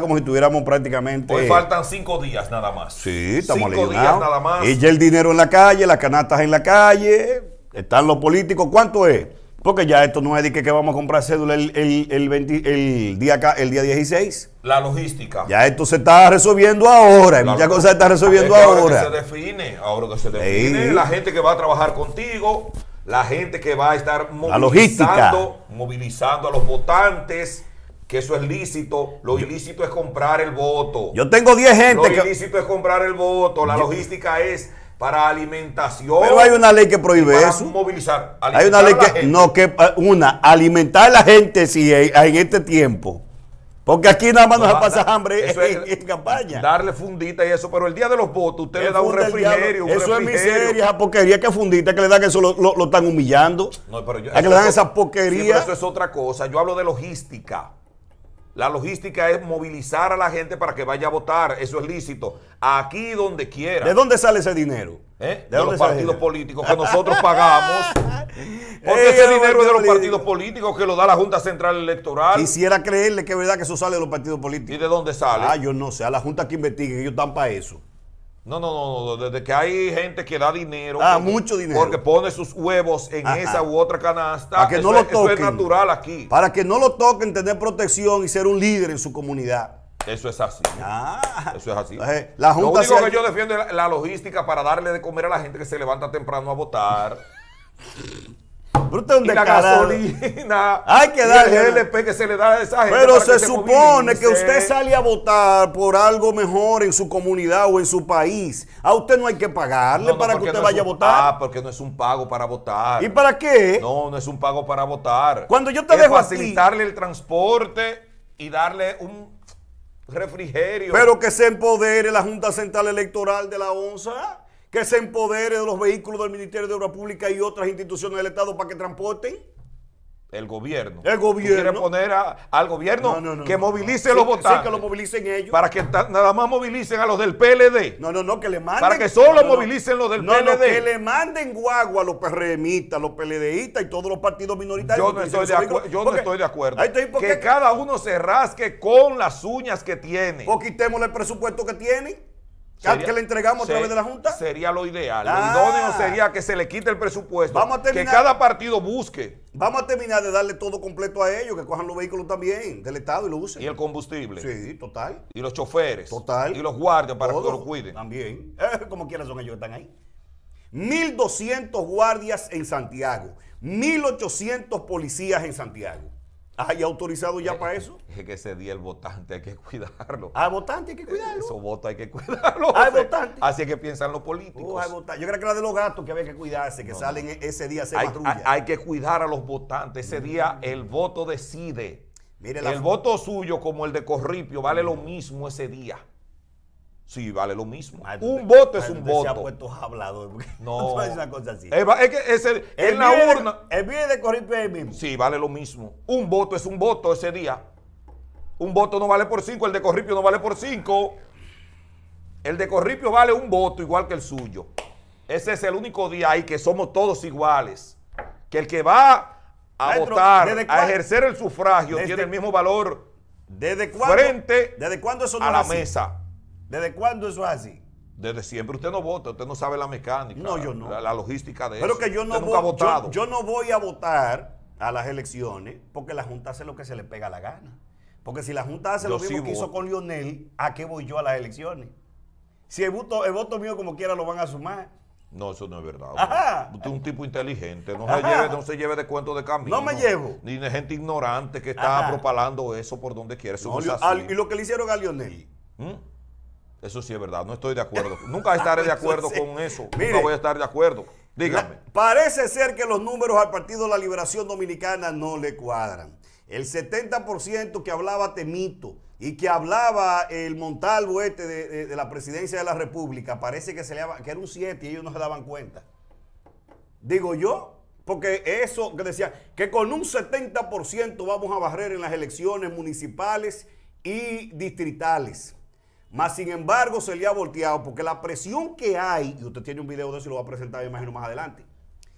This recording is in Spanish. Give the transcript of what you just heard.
como si estuviéramos prácticamente. Hoy faltan cinco días nada más. Sí, estamos Cinco días nada más. Y ya el dinero en la calle, las canastas en la calle, están los políticos. ¿Cuánto es? Porque ya esto no es de que, vamos a comprar cédula el, día, el día 16. La logística. Ya esto se está resolviendo ahora. Ya cosa se está resolviendo ahora. Ahora que se define, ahora que se define. La gente que va a trabajar contigo, la gente que va a estar movilizando, movilizando a los votantes que eso es lícito. Lo ilícito es comprar el voto. Yo tengo 10 gente. que Lo ilícito es comprar el voto. La logística es para alimentación. Pero hay una ley que prohíbe para eso. Movilizar. Hay una ley que. No, que. Ah, una, alimentar a la gente si en, este tiempo. Porque aquí nada más nos nos a pasa hambre en, es, campaña. Darle fundita y eso, pero el día de los votos usted le da un refrigerio. eso es miseria, esa porquería que fundita que le dan que eso lo, están humillando. No, pero yo, a que le dan esa porquería. eso es otra cosa. Yo hablo de logística. La logística es movilizar a la gente para que vaya a votar. Eso es lícito. Aquí donde quiera. ¿De dónde sale ese dinero? ¿Eh? ¿De, los partidos políticos que nosotros pagamos. Porque ese dinero es de los partidos políticos que lo da la Junta Central Electoral. Quisiera creerle que es verdad que eso sale de los partidos políticos. ¿Y de dónde sale? Ah, yo no sé. A la Junta que investigue, ellos están para eso. No, no, no, desde que hay gente que da dinero. Ah, mucho dinero. Porque pone sus huevos en esa u otra canasta. Para que no lo toquen. Eso es natural aquí. Para que no lo toquen, tener protección y ser un líder en su comunidad. Eso es así. Ah. Eso es así. lo único que yo defiendo es la logística para darle de comer a la gente que se levanta temprano a votar. y la gasolina. Hay que darle. el LP que se le da a esa gente. Pero se, supone que usted sale a votar por algo mejor en su comunidad o en su país. A usted no hay que pagarle para que usted vaya a votar. Ah, porque no es un pago para votar. ¿Y para qué? No, no es un pago para votar. Cuando yo te es dejo facilitarle el transporte y darle un refrigerio. Pero que se empodere la Junta Central Electoral de la ONSA que se empodere de los vehículos del Ministerio de Obras Públicas y otras instituciones del Estado para que transporten? El gobierno. El gobierno. Quiere poner al gobierno que movilice a los votantes. Sí, que lo movilicen ellos. Para que nada más movilicen a los del PLD. No, no, no, que le manden. Para que solo movilicen los del PLD. que le manden guagua a los PRMistas, los PLDistas y todos los partidos minoritarios. Yo no estoy de, yo estoy de acuerdo. que cada uno se rasque con las uñas que tiene. O quitémosle el presupuesto que tiene que le entregamos a través de la Junta? Sería lo ideal. Ah. Lo sería que se le quite el presupuesto. que cada partido busque. Vamos a terminar de darle todo completo a ellos, que cojan los vehículos también del Estado y lo usen. Y el combustible. Sí, total. Y los choferes. Total. Y los guardias para que que los cuiden. También. como quieran son ellos que están ahí. 1.200 guardias en Santiago. 1.800 policías en Santiago. ¿Hay autorizado ya eh, para eso? Es que ese día el votante hay que cuidarlo. Al ah, votante hay que cuidarlo. Eso voto hay que cuidarlo. Al ah, votante. Así es que piensan los políticos. Oh, Yo creo que la de los gatos que había que cuidarse, que salen e-, ese día se hay, patrulla. Hay, que cuidar a los votantes. Ese día mm. el voto decide. el voto suyo como el de Corripio vale mm. lo mismo ese día. Sí, vale lo mismo. un voto es un voto. Se No. es una cosa así. Es, que es el, en la urna. el bien de Corripio es el mismo. Sí, vale lo mismo. Un voto es un voto ese día. Un voto no vale por cinco, el de Corripio no vale por cinco. El de Corripio vale un voto igual que el suyo. Ese es el único día ahí que somos todos iguales. Que el que va a votar, a ejercer el sufragio, tiene el mismo valor ¿desde cuándo, frente ¿desde cuándo eso no a la mesa. ¿Desde cuándo eso es así? Desde siempre. Usted no vota, usted no sabe la mecánica. No, yo no. La, logística de eso. Pero que yo no, voy, yo, yo no voy a votar a las elecciones porque la Junta hace lo que se le pega la gana. Porque si la Junta hace lo mismo que hizo con Lionel, ¿a qué voy yo a las elecciones? Si el voto, el voto mío como quiera lo van a sumar. No, eso no es verdad. Ajá. Usted es un tipo inteligente. No se, lleve, de cuento de camino. No me llevo. Ni de gente ignorante que está propagando propalando eso por donde quiere. no, y lo que le hicieron a Lionel. ¿Mm? Eso sí es verdad, no estoy de acuerdo. Nunca estaré de acuerdo con eso. no voy a estar de acuerdo. Dígame. parece ser que los números al Partido de la Liberación Dominicana no le cuadran. El 70% que hablaba Temito y que hablaba el Montalvo este de, la presidencia de la República, parece que, se le, que era un 7 y ellos no se daban cuenta. Digo yo, porque eso que decía, que con un 70% vamos a barrer en las elecciones municipales y distritales. Más sin embargo, se le ha volteado porque la presión que hay, y usted tiene un video de eso y lo va a presentar, imagino, más adelante,